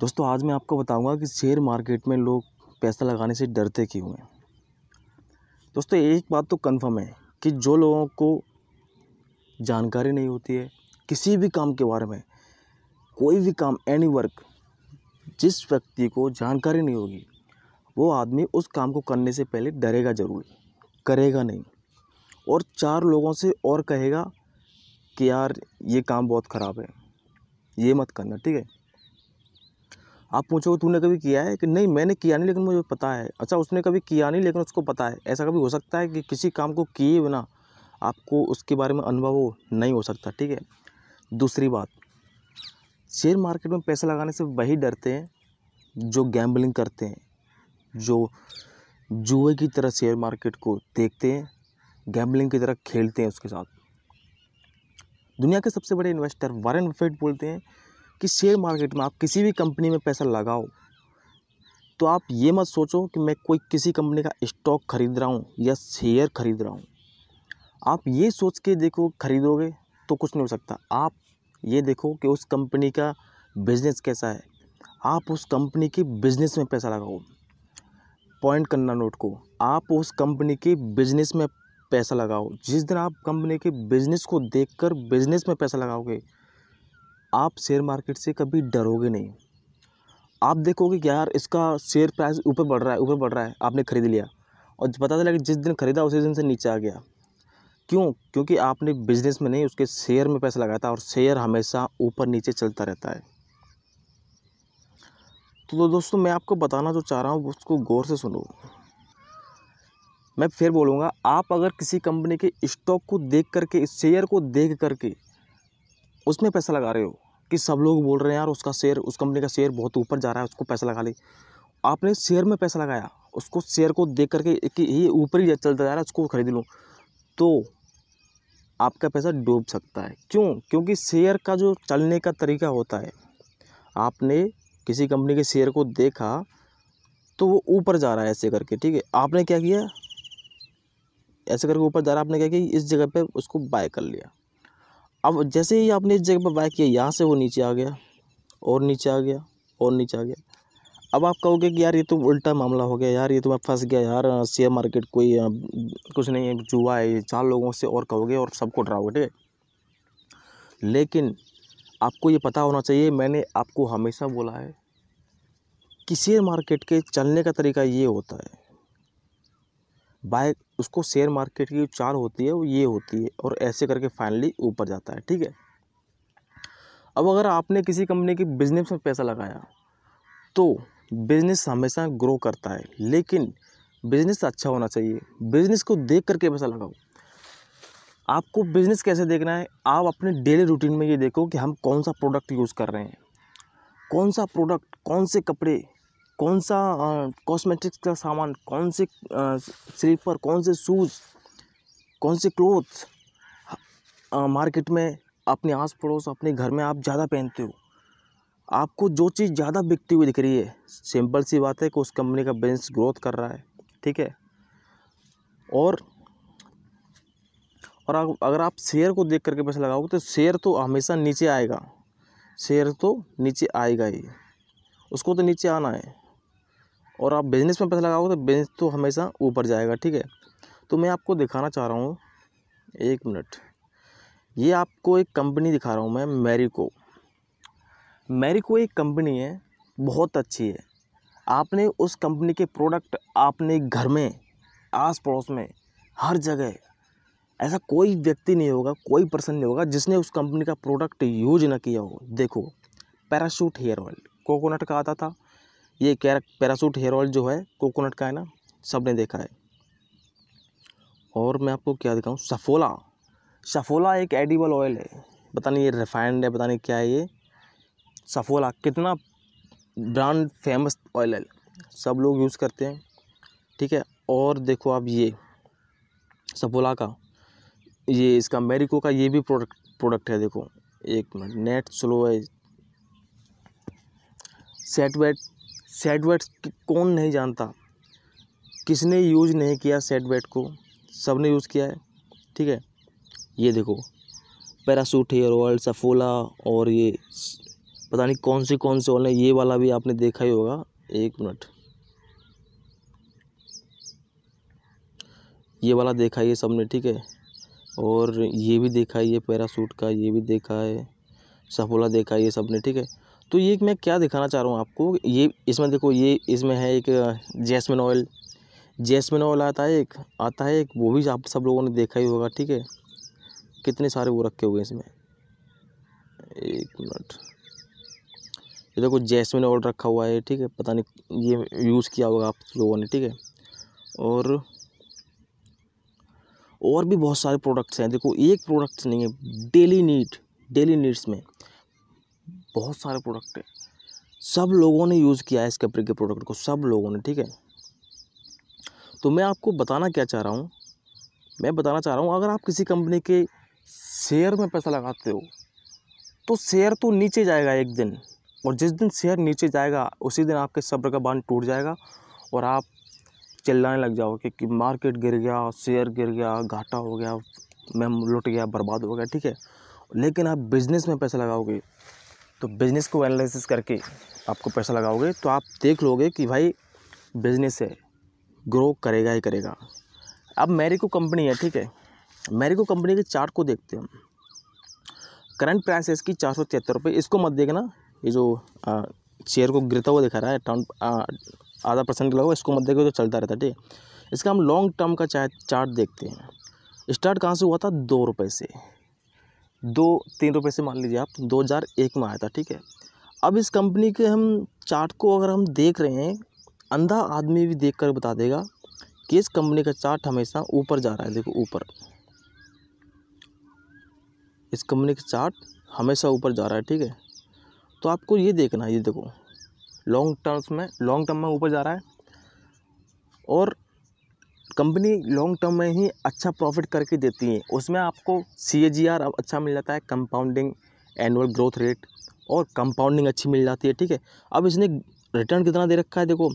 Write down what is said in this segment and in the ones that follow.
दोस्तों आज मैं आपको बताऊंगा कि शेयर मार्केट में लोग पैसा लगाने से डरते क्यों हैं दोस्तों एक बात तो कन्फर्म है कि जो लोगों को जानकारी नहीं होती है किसी भी काम के बारे में कोई भी काम एनी वर्क जिस व्यक्ति को जानकारी नहीं होगी वो आदमी उस काम को करने से पहले डरेगा ज़रूर करेगा नहीं और चार लोगों से और कहेगा कि यार ये काम बहुत ख़राब है ये मत करना ठीक है आप पूछोगे तूने कभी किया है कि नहीं मैंने किया नहीं लेकिन मुझे पता है अच्छा उसने कभी किया नहीं लेकिन उसको पता है ऐसा कभी हो सकता है कि किसी काम को किए बिना आपको उसके बारे में अनुभव हो नहीं हो सकता ठीक है दूसरी बात शेयर मार्केट में पैसा लगाने से वही डरते हैं जो गैम्बलिंग करते हैं जो जुए की तरह शेयर मार्केट को देखते हैं गैम्बलिंग की तरह खेलते हैं उसके साथ दुनिया के सबसे बड़े इन्वेस्टर वारेन बफेट बोलते हैं कि शेयर मार्केट में आप किसी भी कंपनी में पैसा लगाओ तो आप ये मत सोचो कि मैं कोई किसी कंपनी का स्टॉक खरीद रहा हूँ या शेयर खरीद रहा हूँ आप ये सोच के देखो खरीदोगे तो कुछ नहीं हो सकता आप ये देखो कि उस कंपनी का बिज़नेस कैसा है आप उस कंपनी के बिज़नेस में पैसा लगाओ पॉइंट करना नोट को आप उस कंपनी के बिज़नेस में पैसा लगाओ जिस दिन आप कंपनी के बिज़नेस को देखकर बिज़नेस में पैसा लगाओगे आप शेयर मार्केट से कभी डरोगे नहीं आप देखोगे कि यार इसका शेयर प्राइस ऊपर बढ़ रहा है ऊपर बढ़ रहा है आपने ख़रीद लिया और पता चला कि जिस दिन ख़रीदा उसी दिन से नीचे आ गया क्यों क्योंकि आपने बिजनेस में नहीं उसके शेयर में पैसा लगाया था और शेयर हमेशा ऊपर नीचे चलता रहता है तो दोस्तों मैं आपको बताना जो चाह रहा हूँ उसको गौर से सुनो मैं फिर बोलूँगा आप अगर किसी कंपनी के स्टॉक को देख करके शेयर को देख करके उसमें पैसा लगा रहे हो कि सब लोग बोल रहे हैं यार उसका शेयर उस कंपनी का शेयर बहुत ऊपर जा रहा है उसको पैसा लगा ले आपने शेयर में पैसा लगाया उसको शेयर को देख करके कि ये ऊपर ही चलता जा रहा है उसको खरीद लो तो आपका पैसा डूब सकता है क्यों क्योंकि शेयर का जो चलने का तरीका होता है आपने किसी कंपनी के शेयर को देखा तो वो ऊपर जा रहा है ऐसे करके ठीक है आपने क्या किया ऐसे करके ऊपर जा रहा है आपने क्या किया इस जगह पे उसको बाय कर लिया अब जैसे ही आपने इस जगह पर बाइक किया यहाँ से वो नीचे आ गया और नीचे आ गया और नीचे आ गया अब आप कहोगे कि यार ये तो उल्टा मामला हो गया यार ये तो मैं फंस गया यार शेयर मार्केट कोई कुछ नहीं है जुआ है चार लोगों से और कहोगे और सबको डराओगे ठीक लेकिन आपको ये पता होना चाहिए मैंने आपको हमेशा बोला है कि शेयर मार्केट के चलने का तरीका ये होता है बाय उसको शेयर मार्केट की चाल होती है वो ये होती है और ऐसे करके फाइनली ऊपर जाता है ठीक है अब अगर आपने किसी कंपनी की बिज़नेस में पैसा लगाया तो बिज़नेस हमेशा ग्रो करता है लेकिन बिज़नेस अच्छा होना चाहिए बिज़नेस को देख करके पैसा लगाओ आपको बिज़नेस कैसे देखना है आप अपने डेली रूटीन में ये देखो कि हम कौन सा प्रोडक्ट यूज़ कर रहे हैं कौन सा प्रोडक्ट कौन से कपड़े कौन सा कॉस्मेटिक्स का सामान कौन से स्लीपर कौन से शूज़ कौन से क्लोथ्स मार्केट में अपने आस पड़ोस अपने घर में आप ज़्यादा पहनते हो आपको जो चीज़ ज़्यादा बिकती हुई दिख रही है सिंपल सी बात है कि उस कंपनी का बिजनेस ग्रोथ कर रहा है ठीक है और और अगर आप शेयर को देख करके पैसा लगाओगे तो शेयर तो हमेशा नीचे आएगा शेयर तो नीचे आएगा ही उसको तो नीचे आना है और आप बिज़नेस में पैसा लगाओगे तो बिजनेस तो हमेशा ऊपर जाएगा ठीक है तो मैं आपको दिखाना चाह रहा हूँ एक मिनट ये आपको एक कंपनी दिखा रहा हूँ मैं मैरिको मैरिको एक कंपनी है बहुत अच्छी है आपने उस कंपनी के प्रोडक्ट आपने घर में आस पड़ोस में हर जगह ऐसा कोई व्यक्ति नहीं होगा कोई पर्सन नहीं होगा जिसने उस कंपनी का प्रोडक्ट यूज ना किया हो देखो पैराशूट हेयर ऑयल कोकोनट का आता था ये पैरासूट हेयर ऑयल जो है कोकोनट का है ना सब ने देखा है और मैं आपको क्या दिखाऊँ सफोला सफोला एक एडिबल ऑयल है पता नहीं ये रिफाइंड है पता नहीं क्या है ये सफोला कितना ब्रांड फेमस ऑयल है सब लोग यूज़ करते हैं ठीक है और देखो आप ये सफोला का ये इसका मेरिको का ये भी प्रोडक्ट प्रोडक्ट है देखो एक मिनट नेट स्लो है सेट वेट सेट वेट कौन नहीं जानता किसने यूज नहीं किया सेट वेट को सब ने यूज़ किया है ठीक है ये देखो पैरासूट हेयर ऑयल सफोला और ये पता नहीं कौन सी कौन से ऑयल है ये वाला भी आपने देखा ही होगा एक मिनट ये वाला देखा है ने ठीक है और ये भी देखा है ये पैरासूट का ये भी देखा है सफोला देखा है ये ने ठीक है तो ये मैं क्या दिखाना चाह रहा हूँ आपको ये इसमें देखो ये इसमें है एक जैसमिन ऑयल जैसमिन ऑयल आता है एक आता है एक वो भी आप सब लोगों ने देखा ही होगा ठीक है कितने सारे वो रखे हुए हैं इसमें एक मिनट ये देखो जैसमिन ऑयल रखा हुआ है ठीक है पता नहीं ये यूज़ किया होगा आप लोगों ने ठीक है और और भी बहुत सारे प्रोडक्ट्स हैं देखो एक प्रोडक्ट्स नहीं है डेली नीड डेली नीड्स में बहुत सारे प्रोडक्ट हैं सब लोगों ने यूज़ किया है इस कपड़े के प्रोडक्ट को सब लोगों ने ठीक है तो मैं आपको बताना क्या चाह रहा हूँ मैं बताना चाह रहा हूँ अगर आप किसी कंपनी के शेयर में पैसा लगाते हो तो शेयर तो नीचे जाएगा एक दिन और जिस दिन शेयर नीचे जाएगा उसी दिन आपके सब्र का बांध टूट जाएगा और आप चिल्लाने लग जाओगे कि मार्केट गिर गया शेयर गिर गया घाटा हो गया मैं लुट गया बर्बाद हो गया ठीक है लेकिन आप बिज़नेस में पैसा लगाओगे तो बिज़नेस को एनालिसिस करके आपको पैसा लगाओगे तो आप देख लोगे कि भाई बिज़नेस है ग्रो करेगा ही करेगा अब मेरिको को कंपनी है ठीक है मेरे को कंपनी के चार्ट को देखते हैं करंट प्राइस है इसकी चार सौ तिहत्तर रुपये इसको मत देखना ये जो शेयर को गिरता हुआ दिखा रहा है टाउन आधा परसेंट लगा हुआ इसको मत देखो तो चलता रहता है ठीक है इसका हम लॉन्ग टर्म का चार्ट देखते हैं स्टार्ट कहाँ से हुआ था दो रुपये से दो तीन रुपये से मान लीजिए आप दो हज़ार एक में आया था ठीक है अब इस कंपनी के हम चार्ट को अगर हम देख रहे हैं अंधा आदमी भी देख कर बता देगा कि इस कंपनी का चार्ट हमेशा ऊपर जा रहा है देखो ऊपर इस कंपनी का चार्ट हमेशा ऊपर जा रहा है ठीक है तो आपको ये देखना है ये देखो लॉन्ग टर्म्स में लॉन्ग टर्म में ऊपर जा रहा है और कंपनी लॉन्ग टर्म में ही अच्छा प्रॉफिट करके देती है उसमें आपको सी अब अच्छा मिल जाता है कंपाउंडिंग एनुअल ग्रोथ रेट और कंपाउंडिंग अच्छी मिल जाती है ठीक है अब इसने रिटर्न कितना दे रखा है देखो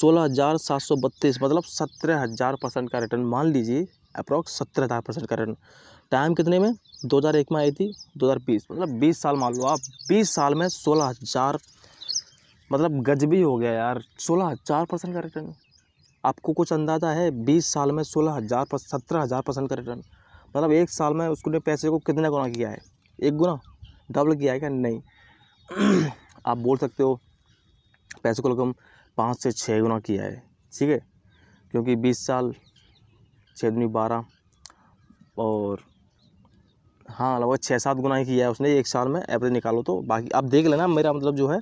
सोलह हज़ार सात सौ बत्तीस मतलब सत्रह हज़ार परसेंट का रिटर्न मान लीजिए अप्रॉक्स सत्रह हज़ार परसेंट का रिटर्न टाइम कितने में दो हज़ार एक में आई थी दो हज़ार बीस मतलब बीस साल मान लो आप बीस साल में सोलह हज़ार मतलब गजबी हो गया यार सोलह हज़ार परसेंट का रिटर्न आपको कुछ अंदाज़ा है बीस साल में सोलह हज़ार पर सत्रह हज़ार परसेंट का रिटर्न मतलब एक साल में उसने पैसे को कितना गुना किया है एक गुना डबल किया है क्या नहीं आप बोल सकते हो पैसे को लगभग पाँच से छः गुना किया है ठीक है क्योंकि बीस साल छः दुनी बारह और हाँ लगभग छः सात गुना ही किया है उसने एक साल में एवरेज निकालो तो बाकी आप देख लेना मेरा मतलब जो है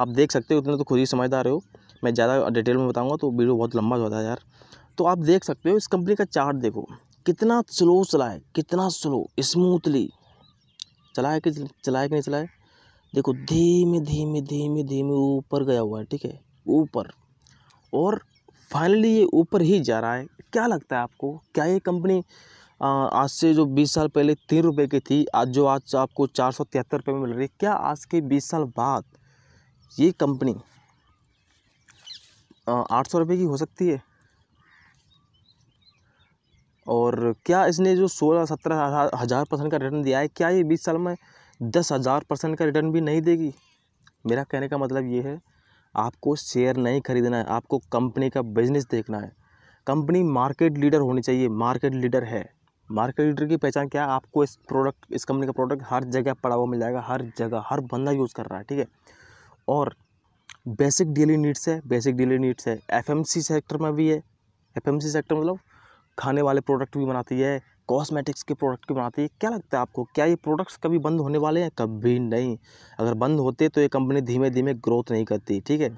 आप देख सकते हो उतने तो खुद ही समझदार हो मैं ज़्यादा डिटेल में बताऊँगा तो वीडियो बहुत लंबा होता है यार तो आप देख सकते हो इस कंपनी का चार्ट देखो कितना स्लो चलाए कितना स्लो स्मूथली चलाए कि चलाए कि नहीं चलाए देखो धीमे धीमे धीमे धीमे ऊपर गया हुआ है ठीक है ऊपर और फाइनली ये ऊपर ही जा रहा है क्या लगता है आपको क्या ये कंपनी आज से जो 20 साल पहले तीन रुपये की थी आज जो आज आपको चार सौ तिहत्तर रुपये में मिल रही है क्या आज के 20 साल बाद ये कंपनी आठ सौ रुपये की हो सकती है और क्या इसने जो सोलह सत्रह हज़ार परसेंट का रिटर्न दिया है क्या ये बीस साल में दस हज़ार परसेंट का रिटर्न भी नहीं देगी मेरा कहने का मतलब ये है आपको शेयर नहीं खरीदना है आपको कंपनी का बिजनेस देखना है कंपनी मार्केट लीडर होनी चाहिए मार्केट लीडर है मार्केट लीडर की पहचान क्या है आपको इस प्रोडक्ट इस कंपनी का प्रोडक्ट हर जगह पड़ा हुआ मिल जाएगा हर जगह हर बंदा यूज़ कर रहा है ठीक है और बेसिक डेली नीड्स है बेसिक डेली नीड्स है एफएमसी सेक्टर में भी है एफएमसी सेक्टर मतलब खाने वाले प्रोडक्ट भी बनाती है कॉस्मेटिक्स के प्रोडक्ट भी बनाती है क्या लगता है आपको क्या ये प्रोडक्ट्स कभी बंद होने वाले हैं कभी नहीं अगर बंद होते तो ये कंपनी धीमे धीमे ग्रोथ नहीं करती ठीक है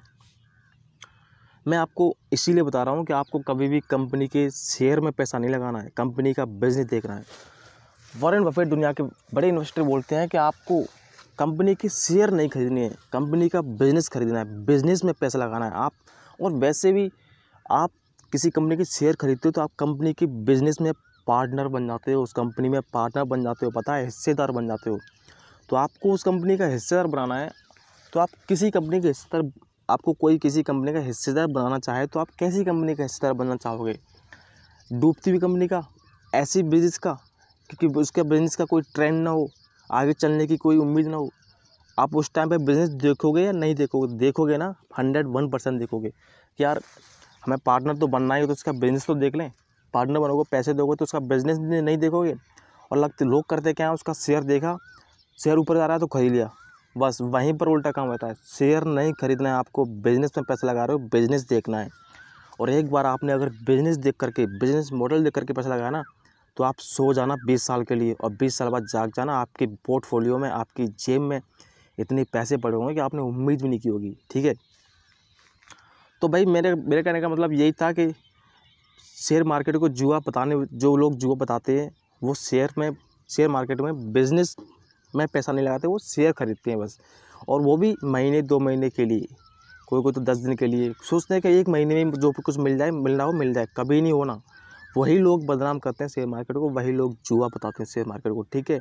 मैं आपको इसीलिए बता रहा हूँ कि आपको कभी भी कंपनी के शेयर में पैसा नहीं लगाना है कंपनी का बिजनेस देखना है वॉरेन बफेट दुनिया के बड़े इन्वेस्टर बोलते हैं कि आपको कंपनी की शेयर नहीं खरीदनी है कंपनी का बिज़नेस खरीदना है बिज़नेस में पैसा लगाना है आप और वैसे भी आप किसी कंपनी की शेयर खरीदते हो तो आप कंपनी की बिज़नेस में पार्टनर बन जाते हो उस कंपनी में पार्टनर बन जाते हो पता है हिस्सेदार बन जाते हो तो आपको उस कंपनी का हिस्सेदार बनाना है तो आप किसी कंपनी के हिस्सेदार आपको कोई किसी कंपनी का हिस्सेदार बनाना चाहे तो आप कैसी कंपनी का हिस्सेदार बनना चाहोगे डूबती हुई कंपनी का ऐसी बिजनेस का क्योंकि उसके बिजनेस का कोई ट्रेंड ना हो आगे चलने की कोई उम्मीद ना हो आप उस टाइम पे बिज़नेस देखोगे या नहीं देखोगे देखोगे ना हंड्रेड वन परसेंट देखोगे कि यार हमें पार्टनर तो बनना ही तो उसका बिज़नेस तो देख लें पार्टनर बनोगे पैसे दोगे तो उसका बिज़नेस नहीं देखोगे और लगते लोग करते क्या है उसका शेयर देखा शेयर ऊपर जा रहा है तो खरीद लिया बस वहीं पर उल्टा काम होता है शेयर नहीं खरीदना है आपको बिज़नेस में पैसा लगा रहे हो बिज़नेस देखना है और एक बार आपने अगर बिज़नेस देख करके बिज़नेस मॉडल देख करके पैसा लगाया ना तो आप सो जाना बीस साल के लिए और बीस साल बाद जाग जाना आपके पोर्टफोलियो में आपकी जेब में इतने पैसे पड़े होंगे कि आपने उम्मीद भी नहीं की होगी ठीक है तो भाई मेरे मेरे कहने का मतलब यही था कि शेयर मार्केट को जुआ बताने जो लोग जुआ बताते हैं वो शेयर में शेयर मार्केट में बिज़नेस में पैसा नहीं लगाते वो शेयर ख़रीदते हैं बस और वो भी महीने दो महीने के लिए कोई कोई तो दस दिन के लिए सोचते हैं कि एक महीने में जो कुछ मिल जाए मिलना हो मिल जाए कभी नहीं होना वही लोग बदनाम करते हैं शेयर मार्केट को वही लोग जुआ बताते हैं शेयर मार्केट को ठीक है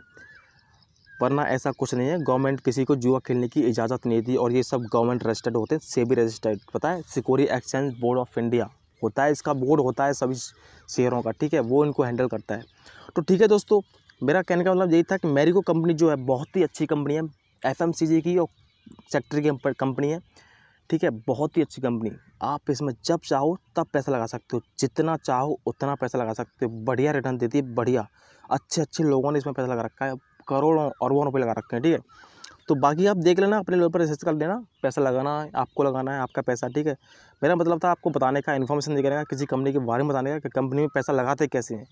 वरना ऐसा कुछ नहीं है गवर्नमेंट किसी को जुआ खेलने की इजाज़त नहीं दी और ये सब गवर्नमेंट रजिस्टर्ड होते हैं सेबी रजिस्टर्ड पता है security exchange board of India होता है इसका बोर्ड होता है सभी शेयरों का ठीक है वो इनको हैंडल करता है तो ठीक है दोस्तों मेरा कहने का मतलब यही था कि को कंपनी जो है बहुत ही अच्छी कंपनी है एफ की और सेक्टर की कंपनी है ठीक है बहुत ही अच्छी कंपनी आप इसमें जब चाहो तब पैसा लगा सकते हो जितना चाहो उतना पैसा लगा सकते हो बढ़िया रिटर्न देती है बढ़िया अच्छे अच्छे लोगों ने इसमें पैसा लगा रखा है करोड़ों अरबों रुपये लगा रखे हैं ठीक है तो बाकी आप देख लेना अपने लेवल पर रिसर्च कर लेना पैसा लगाना है आपको लगाना है आपका पैसा ठीक है मेरा मतलब था आपको बताने का इन्फॉर्मेशन देने का किसी कंपनी के बारे में बताने का कि कंपनी में पैसा लगाते कैसे हैं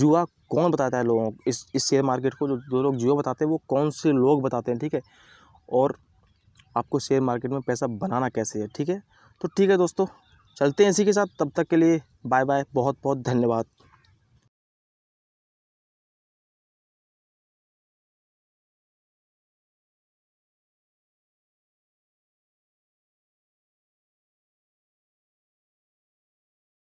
जुआ कौन बताता है लोगों को इस इस शेयर मार्केट को जो जो लोग जुआ बताते हैं वो कौन से लोग बताते हैं ठीक है और आपको शेयर मार्केट में पैसा बनाना कैसे है ठीक है तो ठीक है दोस्तों चलते हैं इसी के साथ तब तक के लिए बाय बाय बहुत बहुत धन्यवाद